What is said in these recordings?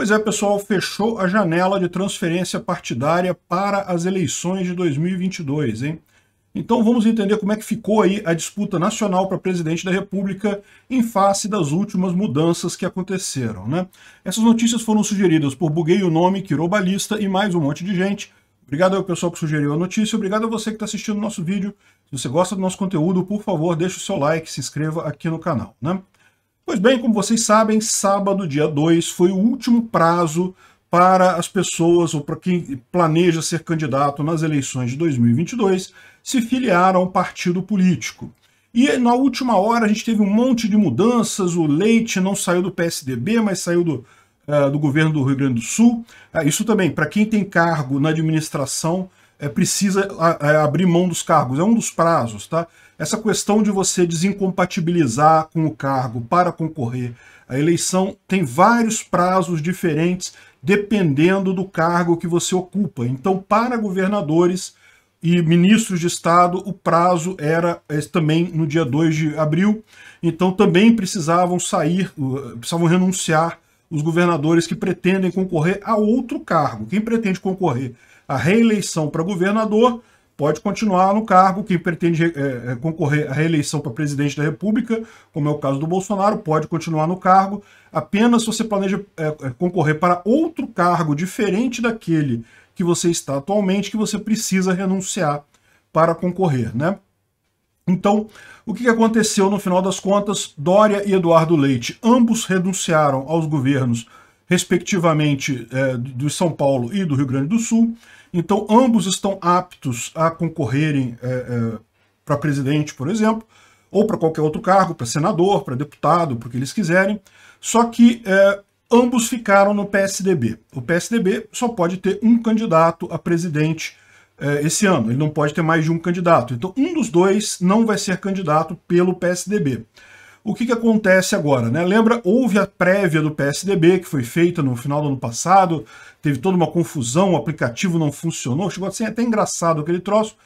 Pois é, pessoal, fechou a janela de transferência partidária para as eleições de 2022, hein? Então vamos entender como é que ficou aí a disputa nacional para presidente da República em face das últimas mudanças que aconteceram, né? Essas notícias foram sugeridas por Buguei o Nome, Quirobalista e mais um monte de gente. Obrigado ao pessoal que sugeriu a notícia, obrigado a você que está assistindo o nosso vídeo. Se você gosta do nosso conteúdo, por favor, deixe o seu like, se inscreva aqui no canal, né? Pois bem, como vocês sabem, sábado, dia 2, foi o último prazo para as pessoas ou para quem planeja ser candidato nas eleições de 2022 se filiar a um partido político. E na última hora a gente teve um monte de mudanças, o Leite não saiu do PSDB, mas saiu do, uh, do governo do Rio Grande do Sul. Uh, isso também, para quem tem cargo na administração, é, precisa é, abrir mão dos cargos. É um dos prazos, tá? Essa questão de você desincompatibilizar com o cargo para concorrer à eleição tem vários prazos diferentes dependendo do cargo que você ocupa. Então, para governadores e ministros de Estado, o prazo era é, também no dia 2 de abril. Então, também precisavam sair, precisavam renunciar os governadores que pretendem concorrer a outro cargo. Quem pretende concorrer a reeleição para governador, pode continuar no cargo. Quem pretende é, é, concorrer à reeleição para presidente da República, como é o caso do Bolsonaro, pode continuar no cargo. Apenas se você planeja é, é concorrer para outro cargo diferente daquele que você está atualmente, que você precisa renunciar para concorrer, né? Então, o que aconteceu no final das contas? Dória e Eduardo Leite, ambos renunciaram aos governos, respectivamente, é, de São Paulo e do Rio Grande do Sul. Então, ambos estão aptos a concorrerem é, é, para presidente, por exemplo, ou para qualquer outro cargo, para senador, para deputado, porque eles quiserem. Só que é, ambos ficaram no PSDB. O PSDB só pode ter um candidato a presidente é, esse ano, ele não pode ter mais de um candidato. Então, um dos dois não vai ser candidato pelo PSDB o que, que acontece agora? Né? Lembra, houve a prévia do PSDB, que foi feita no final do ano passado, teve toda uma confusão, o aplicativo não funcionou, chegou a ser até engraçado aquele troço,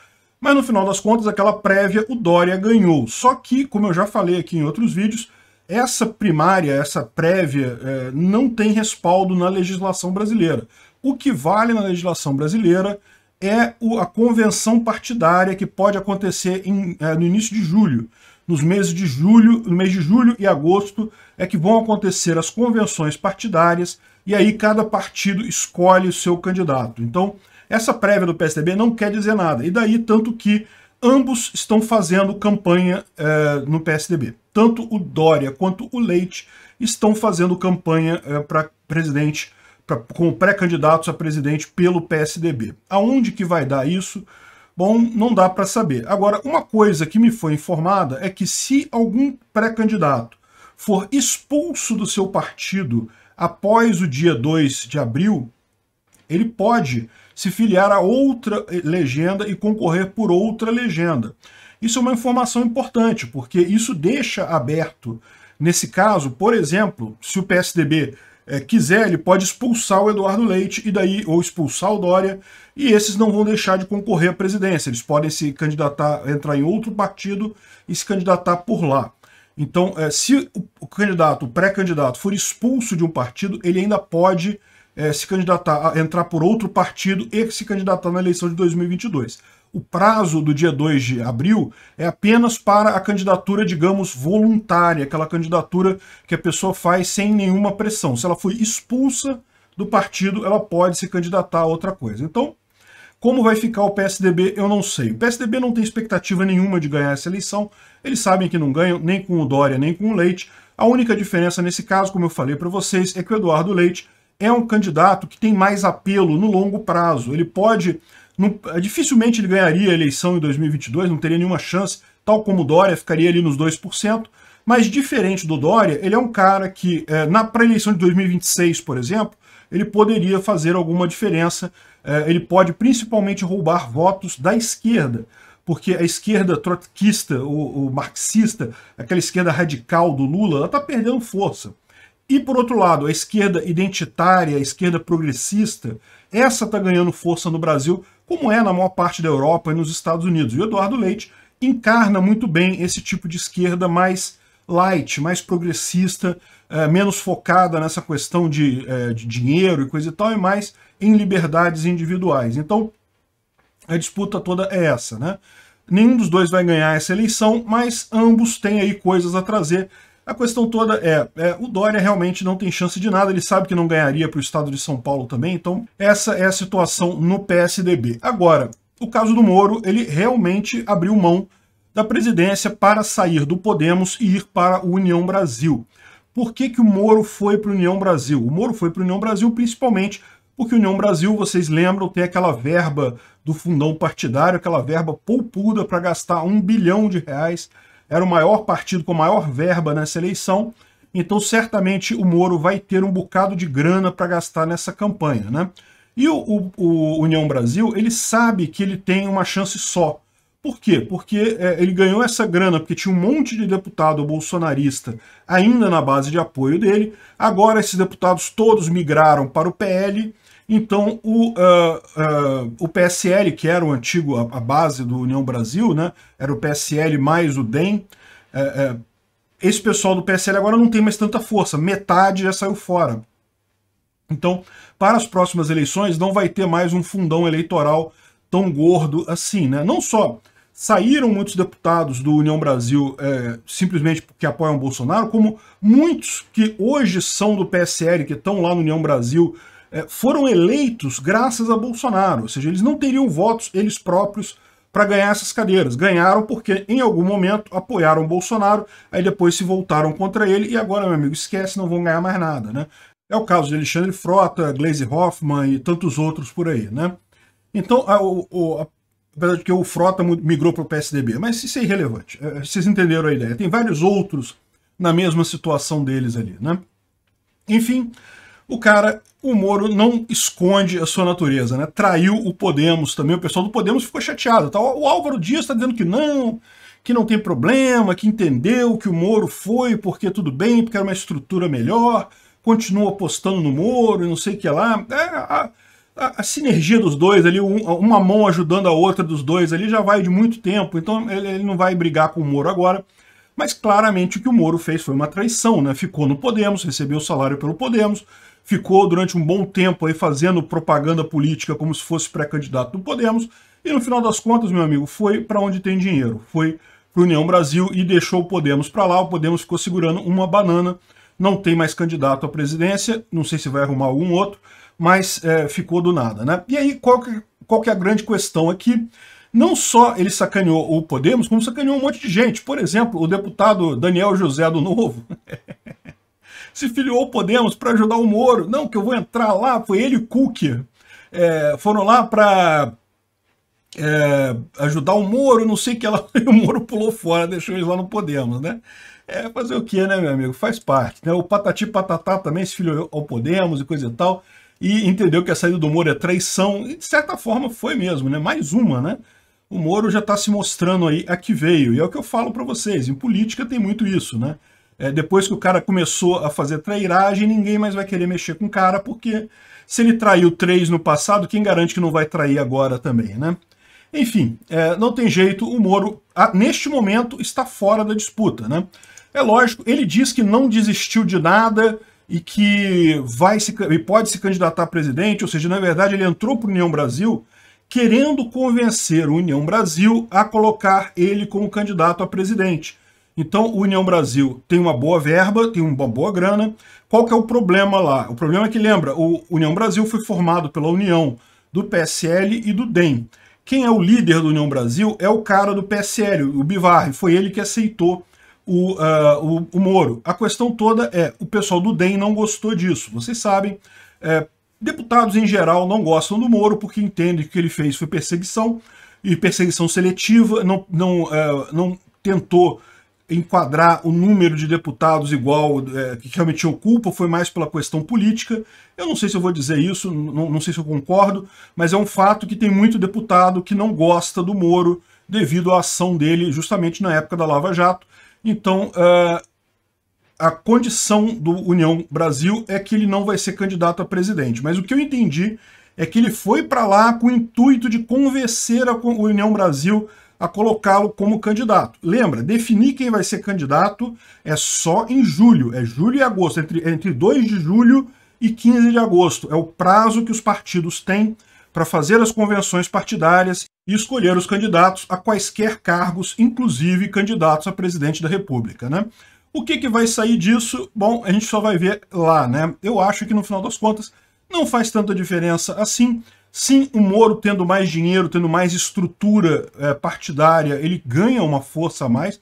mas no final das contas, aquela prévia, o Dória ganhou. Só que, como eu já falei aqui em outros vídeos, essa primária, essa prévia, é, não tem respaldo na legislação brasileira. O que vale na legislação brasileira é a convenção partidária que pode acontecer em, é, no início de julho nos meses de julho, no mês de julho e agosto, é que vão acontecer as convenções partidárias e aí cada partido escolhe o seu candidato. Então, essa prévia do PSDB não quer dizer nada. E daí, tanto que ambos estão fazendo campanha eh, no PSDB. Tanto o Dória quanto o Leite estão fazendo campanha eh, para presidente, pra, como pré-candidatos a presidente pelo PSDB. Aonde que vai dar isso? Bom, não dá para saber. Agora, uma coisa que me foi informada é que se algum pré-candidato for expulso do seu partido após o dia 2 de abril, ele pode se filiar a outra legenda e concorrer por outra legenda. Isso é uma informação importante, porque isso deixa aberto, nesse caso, por exemplo, se o PSDB é, quiser, ele pode expulsar o Eduardo Leite e daí ou expulsar o Dória, e esses não vão deixar de concorrer à presidência. Eles podem se candidatar, entrar em outro partido e se candidatar por lá. Então, é, se o candidato, o pré-candidato, for expulso de um partido, ele ainda pode é, se candidatar, entrar por outro partido e se candidatar na eleição de 2022 o prazo do dia 2 de abril é apenas para a candidatura, digamos, voluntária, aquela candidatura que a pessoa faz sem nenhuma pressão. Se ela foi expulsa do partido, ela pode se candidatar a outra coisa. Então, como vai ficar o PSDB, eu não sei. O PSDB não tem expectativa nenhuma de ganhar essa eleição. Eles sabem que não ganham nem com o Dória, nem com o Leite. A única diferença nesse caso, como eu falei para vocês, é que o Eduardo Leite é um candidato que tem mais apelo no longo prazo. Ele pode não, eh, dificilmente ele ganharia a eleição em 2022, não teria nenhuma chance, tal como o Dória, ficaria ali nos 2%. Mas diferente do Dória, ele é um cara que, é, na pré-eleição de 2026, por exemplo, ele poderia fazer alguma diferença. É, ele pode principalmente roubar votos da esquerda, porque a esquerda trotskista, o, o marxista, aquela esquerda radical do Lula, ela está perdendo força. E, por outro lado, a esquerda identitária, a esquerda progressista, essa está ganhando força no Brasil como é na maior parte da Europa e nos Estados Unidos. E o Eduardo Leite encarna muito bem esse tipo de esquerda mais light, mais progressista, eh, menos focada nessa questão de, eh, de dinheiro e coisa e tal, e mais em liberdades individuais. Então, a disputa toda é essa, né? Nenhum dos dois vai ganhar essa eleição, mas ambos têm aí coisas a trazer. A questão toda é, é, o Dória realmente não tem chance de nada, ele sabe que não ganharia para o estado de São Paulo também, então essa é a situação no PSDB. Agora, o caso do Moro, ele realmente abriu mão da presidência para sair do Podemos e ir para a União Brasil. Por que, que o Moro foi para a União Brasil? O Moro foi para a União Brasil principalmente porque a União Brasil, vocês lembram, tem aquela verba do fundão partidário, aquela verba poupuda para gastar um bilhão de reais era o maior partido com maior verba nessa eleição, então certamente o Moro vai ter um bocado de grana para gastar nessa campanha. Né? E o, o, o, União Brasil, ele sabe que ele tem uma chance só. Por quê? Porque é, ele ganhou essa grana porque tinha um monte de deputado bolsonarista ainda na base de apoio dele. Agora esses deputados todos migraram para o PL então, o, uh, uh, o PSL, que era o antigo, a, a, base do União Brasil, né, era o PSL mais o DEM, uh, é, é, esse pessoal do PSL agora não tem mais tanta força, metade já saiu fora. Então, para as próximas eleições, não vai ter mais um fundão eleitoral tão gordo assim. Né? Não só saíram muitos deputados do União Brasil é, simplesmente porque apoiam Bolsonaro, como muitos que hoje são do PSL, que estão lá no União Brasil é, foram eleitos graças a Bolsonaro, ou seja, eles não teriam votos eles próprios para ganhar essas cadeiras. Ganharam porque em algum momento apoiaram Bolsonaro, aí depois se voltaram contra ele e agora, meu amigo, esquece, não vão ganhar mais nada, né? É o caso de Alexandre Frota, Glaze Hoffman e tantos outros por aí, né? Então, a, a, a, apesar de que o Frota migrou para o PSDB, mas isso é irrelevante. É, vocês entenderam a ideia. Tem vários outros na mesma situação deles ali, né? Enfim, o cara, o Moro não esconde a sua natureza, né? Traiu o Podemos também, o pessoal do Podemos ficou chateado. Tá? O Álvaro Dias está dizendo que não, que não tem problema, que entendeu que o Moro foi porque tudo bem, porque era uma estrutura melhor, continua apostando no Moro e não sei o que lá. É, a, a, a, sinergia dos dois ali, um, uma mão ajudando a outra dos dois ali já vai de muito tempo, então ele, ele não vai brigar com o Moro agora. Mas claramente o que o Moro fez foi uma traição, né? Ficou no Podemos, recebeu o salário pelo Podemos, ficou durante um bom tempo aí fazendo propaganda política como se fosse pré-candidato do Podemos, e no final das contas, meu amigo, foi para onde tem dinheiro, foi para União Brasil e deixou o Podemos para lá, o Podemos ficou segurando uma banana, não tem mais candidato à presidência, não sei se vai arrumar algum outro, mas é, ficou do nada, né? E aí, qual que, qual que é a grande questão aqui? Não só ele sacaneou o Podemos, como sacaneou um monte de gente. Por exemplo, o deputado Daniel José do Novo. se filiou ao Podemos para ajudar o Moro. Não, que eu vou entrar lá, foi ele e Cook. É, foram lá para é, ajudar o Moro, não sei que ela. o Moro pulou fora, deixou eles lá no Podemos, né? É fazer o que, né, meu amigo? Faz parte. Né? O Patati Patatá também se filiou ao Podemos e coisa e tal. E entendeu que a saída do Moro é traição. E, de certa forma, foi mesmo, né? Mais uma, né? O Moro já está se mostrando aí a que veio. E é o que eu falo para vocês. Em política tem muito isso, né? É, depois que o cara começou a fazer trairagem, ninguém mais vai querer mexer com o cara, porque se ele traiu três no passado, quem garante que não vai trair agora também, né? Enfim, é, não tem jeito, o Moro, a, neste momento, está fora da disputa, né? É lógico, ele diz que não desistiu de nada e que vai se, e pode se candidatar a presidente, ou seja, na verdade ele entrou para o União Brasil querendo convencer o União Brasil a colocar ele como candidato a presidente. Então, o União Brasil tem uma boa verba, tem uma boa grana. Qual que é o problema lá? O problema é que, lembra, o União Brasil foi formado pela união do PSL e do DEM. Quem é o líder do União Brasil é o cara do PSL, o Bivarri. Foi ele que aceitou o, uh, o, o Moro. A questão toda é, o pessoal do DEM não gostou disso. Vocês sabem, é, deputados em geral não gostam do Moro porque entendem que o que ele fez foi perseguição, e perseguição seletiva, não, não, uh, não tentou enquadrar o número de deputados igual é, que realmente ocupa, foi mais pela questão política. Eu não sei se eu vou dizer isso, não, não, sei se eu concordo, mas é um fato que tem muito deputado que não gosta do Moro devido à ação dele justamente na época da Lava Jato. Então, é, a condição do União Brasil é que ele não vai ser candidato a presidente. Mas o que eu entendi é que ele foi para lá com o intuito de convencer a União Brasil a colocá-lo como candidato. Lembra, definir quem vai ser candidato é só em julho, é julho e agosto, entre, entre 2 de julho e 15 de agosto. É o prazo que os partidos têm para fazer as convenções partidárias e escolher os candidatos a quaisquer cargos, inclusive candidatos a presidente da República, né? O que, que vai sair disso? Bom, a gente só vai ver lá, né? Eu acho que no final das contas não faz tanta diferença assim. Sim, o Moro tendo mais dinheiro, tendo mais estrutura é, partidária, ele ganha uma força a mais.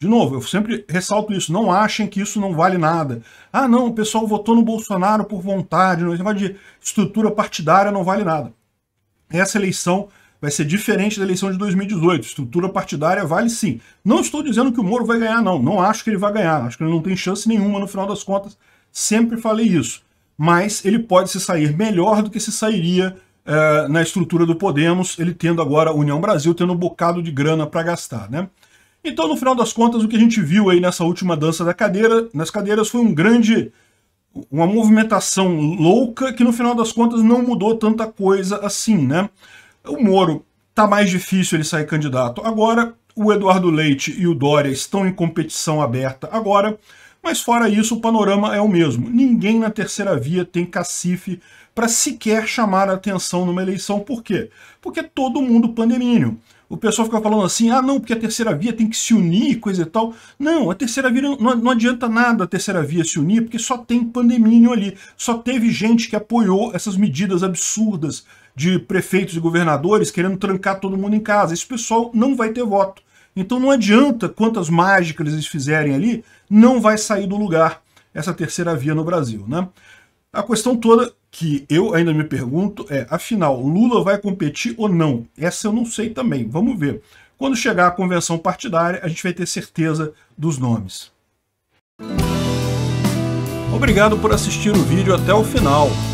De novo, eu sempre ressalto isso, não achem que isso não vale nada. Ah, não, o pessoal votou no Bolsonaro por vontade, não vai de estrutura partidária não vale nada. Essa eleição vai ser diferente da eleição de 2018. Estrutura partidária vale sim. Não estou dizendo que o Moro vai ganhar, não. Não acho que ele vai ganhar. Acho que ele não tem chance nenhuma no final das contas. Sempre falei isso. Mas ele pode se sair melhor do que se sairia é, na estrutura do Podemos, ele tendo agora a União Brasil, tendo um bocado de grana para gastar, né? Então, no final das contas, o que a gente viu aí nessa última dança da cadeira, nas cadeiras, foi um grande, uma movimentação louca que no final das contas não mudou tanta coisa assim, né? O Moro tá mais difícil ele sair candidato agora, o Eduardo Leite e o Dória estão em competição aberta agora, mas fora isso, o panorama é o mesmo. Ninguém na terceira via tem cacife para sequer chamar a atenção numa eleição. Por quê? Porque todo mundo pandemínio. O pessoal fica falando assim, ah não, porque a terceira via tem que se unir, coisa e tal. Não, a terceira via não, não adianta nada a terceira via se unir, porque só tem pandemínio ali. Só teve gente que apoiou essas medidas absurdas de prefeitos e governadores querendo trancar todo mundo em casa. Esse pessoal não vai ter voto. Então não adianta quantas mágicas eles fizerem ali, não vai sair do lugar essa terceira via no Brasil. Né? A questão toda que eu ainda me pergunto é, afinal, Lula vai competir ou não? Essa eu não sei também, vamos ver. Quando chegar a convenção partidária, a gente vai ter certeza dos nomes. Obrigado por assistir o vídeo até o final.